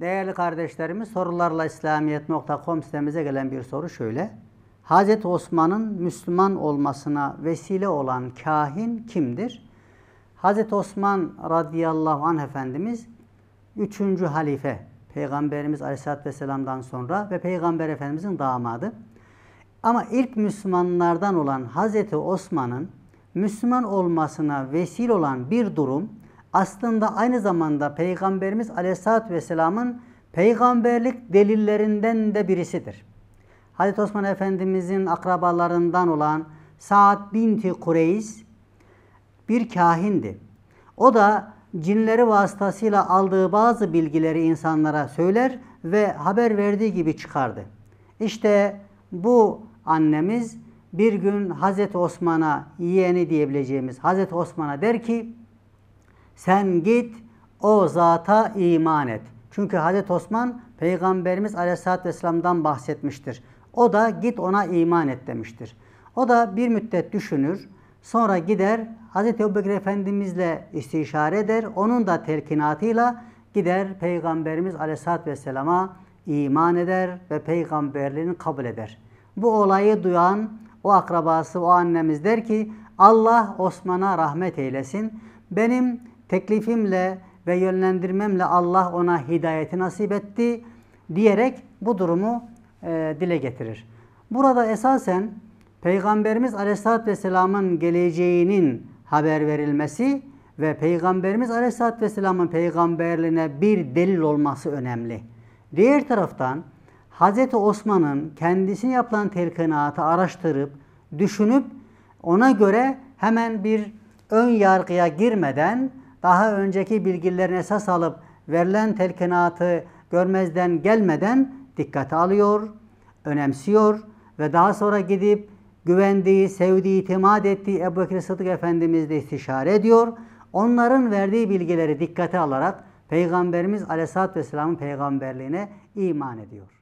Değerli kardeşlerimiz sorularla İslamiyet.com sitemize gelen bir soru şöyle. Hazreti Osman'ın Müslüman olmasına vesile olan kahin kimdir? Hazreti Osman radıyallahu anh Efendimiz 3. halife Peygamberimiz Aleyhisselatü Vesselam'dan sonra ve Peygamber Efendimizin damadı. Ama ilk Müslümanlardan olan Hazreti Osman'ın Müslüman olmasına vesile olan bir durum aslında aynı zamanda Peygamberimiz Aleyhisselatü Vesselam'ın peygamberlik delillerinden de birisidir. Hazreti Osman Efendimizin akrabalarından olan Saad binti Kureys bir kahindi. O da cinleri vasıtasıyla aldığı bazı bilgileri insanlara söyler ve haber verdiği gibi çıkardı. İşte bu annemiz bir gün Hazreti Osman'a yeğeni diyebileceğimiz Hazreti Osman'a der ki sen git o zata iman et. Çünkü Hazreti Osman Peygamberimiz Aleyhisselatü Vesselam'dan bahsetmiştir. O da git ona iman et demiştir. O da bir müddet düşünür. Sonra gider Hazreti Ebubekir Efendimizle istişare eder. Onun da telkinatıyla gider Peygamberimiz Aleyhisselatü Vesselam'a iman eder ve peygamberliğini kabul eder. Bu olayı duyan o akrabası, o annemiz der ki Allah Osman'a rahmet eylesin. Benim teklifimle ve yönlendirmemle Allah ona hidayeti nasip etti diyerek bu durumu e, dile getirir. Burada esasen Peygamberimiz Aleyhisselatü Vesselam'ın geleceğinin haber verilmesi ve Peygamberimiz Aleyhisselatü Vesselam'ın peygamberliğine bir delil olması önemli. Diğer taraftan Hz. Osman'ın kendisine yapılan telkinatı araştırıp, düşünüp ona göre hemen bir ön yargıya girmeden daha önceki bilgilerine esas alıp verilen telkinatı görmezden gelmeden dikkate alıyor, önemsiyor ve daha sonra gidip güvendiği, sevdiği, itimat ettiği Ebu Bekir Sıddık Efendimizle istişare ediyor. Onların verdiği bilgileri dikkate alarak Peygamberimiz Aleyhisselatü Vesselam'ın peygamberliğine iman ediyor.